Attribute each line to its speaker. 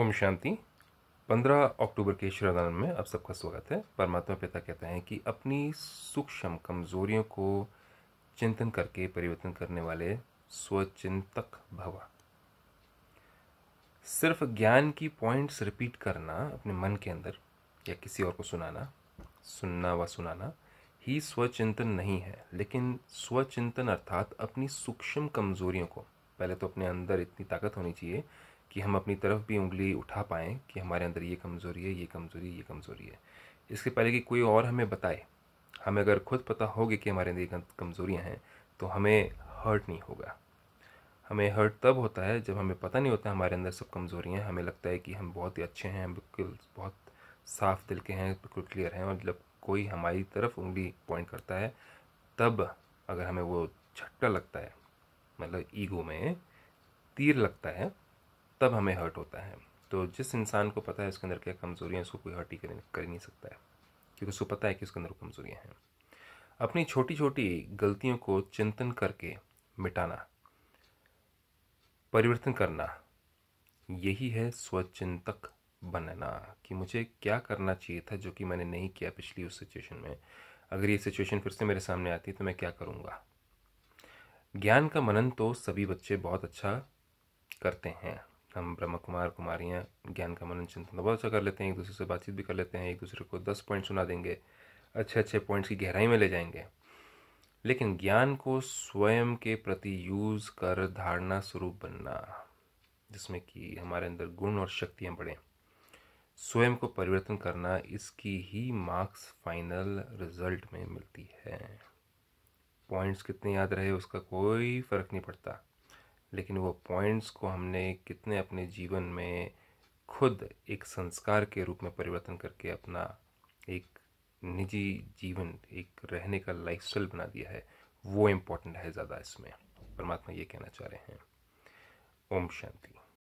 Speaker 1: ओम शांति 15 अक्टूबर के श्रद्धानंद में आप सबका स्वागत है परमात्मा पिता कहते हैं कि अपनी सूक्ष्म कमजोरियों को चिंतन करके परिवर्तन करने वाले स्वचिंतक भवा सिर्फ ज्ञान की पॉइंट्स रिपीट करना अपने मन के अंदर या किसी और को सुनाना सुनना व सुनाना ही स्वचिंतन नहीं है लेकिन स्वचिंतन अर्थात अपनी सूक्ष्म कमजोरियों को पहले तो अपने अंदर इतनी ताकत होनी चाहिए कि हम अपनी तरफ भी उंगली उठा पाएँ कि हमारे अंदर ये कमज़ोरी है ये कमज़ोरी है ये कमज़ोरी है इसके पहले कि कोई और हमें बताए हमें अगर खुद पता होगी कि हमारे अंदर ये कमज़ोरियाँ हैं तो हमें हर्ट नहीं होगा हमें हर्ट तब होता है जब हमें पता नहीं होता हमारे अंदर सब कमज़ोरियाँ हमें लगता है कि हम बहुत ही अच्छे हैं बिल्कुल बहुत साफ़ दिल के हैं बिल्कुल क्लियर हैं मतलब कोई हमारी तरफ उंगली पॉइंट करता है तब अगर हमें वो झटका लगता है मतलब ईगो में तीर लगता है तब हमें हर्ट होता है तो जिस इंसान को पता है उसके अंदर क्या कमज़ोरियाँ है उसको कोई हर्ट ही कर, ही नहीं सकता है क्योंकि उसको पता है कि उसके अंदर कमज़ोरियाँ हैं अपनी छोटी छोटी गलतियों को चिंतन करके मिटाना परिवर्तन करना यही है स्वचिंतक बनना कि मुझे क्या करना चाहिए था जो कि मैंने नहीं किया पिछली उस सिचुएशन में अगर ये सिचुएशन फिर से मेरे सामने आती तो मैं क्या करूँगा ज्ञान का मनन तो सभी बच्चे बहुत अच्छा करते हैं हम ब्रह्म कुमार कुमारियाँ ज्ञान का मनन चिंतन बहुत अच्छा कर लेते हैं एक दूसरे से बातचीत भी कर लेते हैं एक दूसरे को दस पॉइंट सुना देंगे अच्छे अच्छे पॉइंट्स की गहराई में ले जाएंगे लेकिन ज्ञान को स्वयं के प्रति यूज़ कर धारणा स्वरूप बनना जिसमें कि हमारे अंदर गुण और शक्तियाँ बढ़ें स्वयं को परिवर्तन करना इसकी ही मार्क्स फाइनल रिजल्ट में मिलती है पॉइंट्स कितने याद रहे उसका कोई फ़र्क नहीं पड़ता लेकिन वो पॉइंट्स को हमने कितने अपने जीवन में खुद एक संस्कार के रूप में परिवर्तन करके अपना एक निजी जीवन एक रहने का लाइफस्टाइल बना दिया है वो इम्पोर्टेंट है ज़्यादा इसमें परमात्मा ये कहना चाह रहे हैं ओम शांति